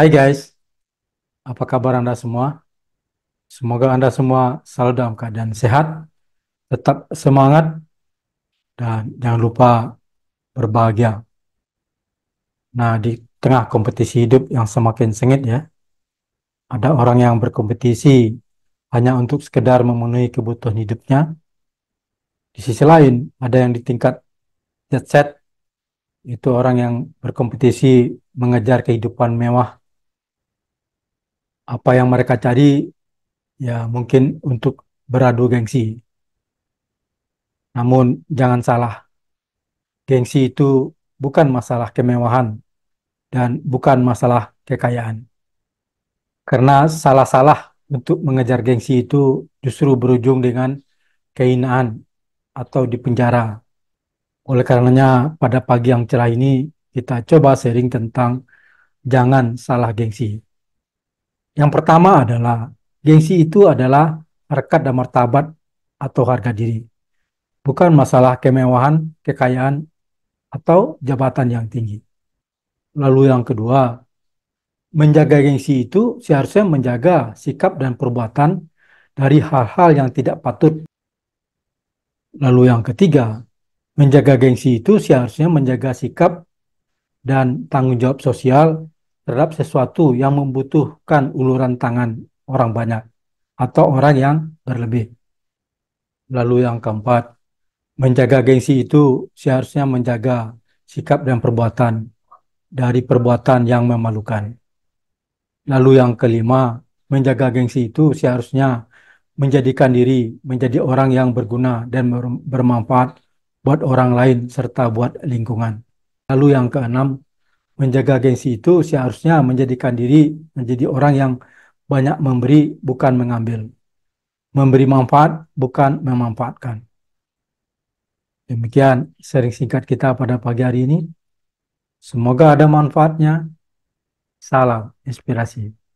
Hai guys, apa kabar Anda semua? Semoga Anda semua selalu dalam keadaan sehat, tetap semangat, dan jangan lupa berbahagia. Nah, di tengah kompetisi hidup yang semakin sengit ya, ada orang yang berkompetisi hanya untuk sekedar memenuhi kebutuhan hidupnya. Di sisi lain, ada yang di tingkat jet set, itu orang yang berkompetisi mengejar kehidupan mewah apa yang mereka cari ya mungkin untuk beradu gengsi. Namun jangan salah, gengsi itu bukan masalah kemewahan dan bukan masalah kekayaan. Karena salah-salah untuk mengejar gengsi itu justru berujung dengan keinaan atau dipenjara. Oleh karenanya pada pagi yang cerah ini kita coba sharing tentang jangan salah gengsi. Yang pertama adalah gengsi itu adalah rekat dan martabat atau harga diri. Bukan masalah kemewahan, kekayaan, atau jabatan yang tinggi. Lalu yang kedua, menjaga gengsi itu seharusnya menjaga sikap dan perbuatan dari hal-hal yang tidak patut. Lalu yang ketiga, menjaga gengsi itu seharusnya menjaga sikap dan tanggung jawab sosial terhadap sesuatu yang membutuhkan uluran tangan orang banyak atau orang yang berlebih. Lalu yang keempat, menjaga gengsi itu seharusnya menjaga sikap dan perbuatan dari perbuatan yang memalukan. Lalu yang kelima, menjaga gengsi itu seharusnya menjadikan diri menjadi orang yang berguna dan bermanfaat buat orang lain serta buat lingkungan. Lalu yang keenam, menjaga gengsi itu seharusnya menjadikan diri menjadi orang yang banyak memberi bukan mengambil. Memberi manfaat bukan memanfaatkan. Demikian sering singkat kita pada pagi hari ini. Semoga ada manfaatnya. Salam inspirasi.